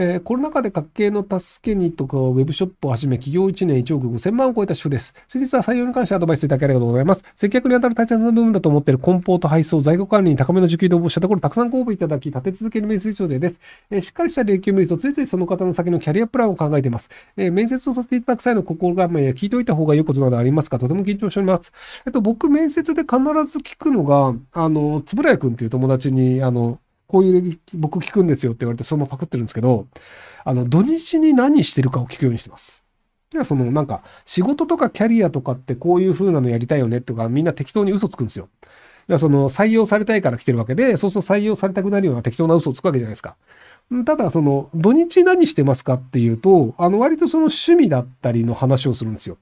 えー、コロナ禍で家計の助けにとか、ウェブショップをはじめ、企業1年1億5000万を超えた主婦です。先日は採用に関してアドバイスいただきありがとうございます。接客にあたる大切な部分だと思っている梱包と配送、在庫管理に高めの受給で応募したところ、たくさんご応募いただき、立て続けに面接上でです。えー、しっかりした利益を見ると、ついついその方の先のキャリアプランを考えています。えー、面接をさせていただく際の心構えや聞いておいた方が良いことなどありますかとても緊張しております。えっと、僕、面接で必ず聞くのが、あの、つぶらやくんっていう友達に、あの、こういう歴僕聞くんですよって言われてそのままパクってるんですけど、あの、土日に何してるかを聞くようにしてます。ではそのなんか仕事とかキャリアとかってこういう風なのやりたいよねとかみんな適当に嘘つくんですよ。いやその採用されたいから来てるわけで、そうすると採用されたくなるような適当な嘘をつくわけじゃないですか。ただ、その、土日何してますかっていうと、あの、割とその趣味だったりの話をするんですよ。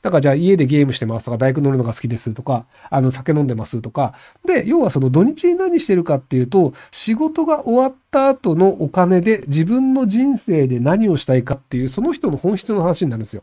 だから、じゃあ家でゲームしてますとか、バイク乗るのが好きですとか、あの、酒飲んでますとか。で、要はその土日に何してるかっていうと、仕事が終わった後のお金で自分の人生で何をしたいかっていう、その人の本質の話になるんですよ。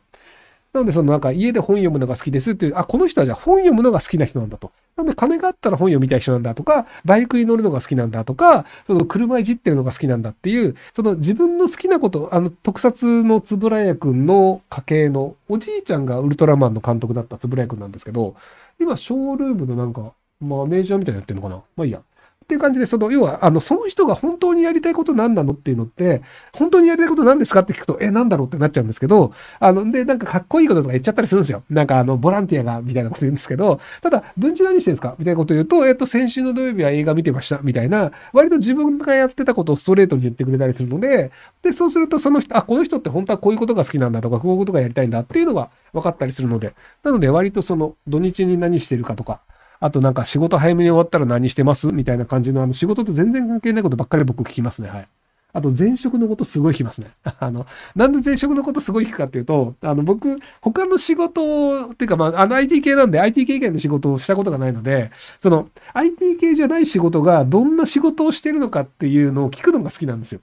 なので、そのなんか家で本読むのが好きですっていう、あ、この人はじゃあ本読むのが好きな人なんだと。なので、金があったら本読みたい人なんだとか、バイクに乗るのが好きなんだとか、その車いじってるのが好きなんだっていう、その自分の好きなこと、あの、特撮の円谷くんの家系の、おじいちゃんがウルトラマンの監督だった円谷くんなんですけど、今、ショールームのなんか、マネージャーみたいなやってるのかなまあいいや。っていう感じで、その、要は、あの、その人が本当にやりたいこと何なのっていうのって、本当にやりたいこと何ですかって聞くと、え、何だろうってなっちゃうんですけど、あの、で、なんかかっこいいこととか言っちゃったりするんですよ。なんか、あの、ボランティアが、みたいなこと言うんですけど、ただ、どんち何してるんですかみたいなこと言うと、えっと、先週の土曜日は映画見てました、みたいな、割と自分がやってたことをストレートに言ってくれたりするので、で、そうすると、その人、あ、この人って本当はこういうことが好きなんだとか、こういうことがやりたいんだっていうのが分かったりするので、なので、割とその、土日に何してるかとか、あとなんか仕事早めに終わったら何してますみたいな感じの、あの仕事と全然関係ないことばっかり僕聞きますね。はい。あと前職のことすごい聞きますね。あの、なんで前職のことすごい聞くかっていうと、あの僕、他の仕事っていうか、まあ、あの IT 系なんで IT 経験の仕事をしたことがないので、その IT 系じゃない仕事がどんな仕事をしてるのかっていうのを聞くのが好きなんですよ。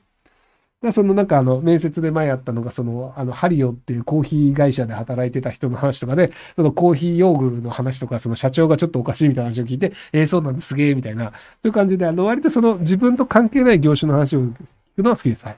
で、そのなんかあの、面接で前やったのが、その、あの、ハリオっていうコーヒー会社で働いてた人の話とかで、そのコーヒー用具の話とか、その社長がちょっとおかしいみたいな話を聞いて、えー、そうなんですげえ、みたいな、そういう感じで、あの、割とその自分と関係ない業種の話を聞くのは好きです。はい。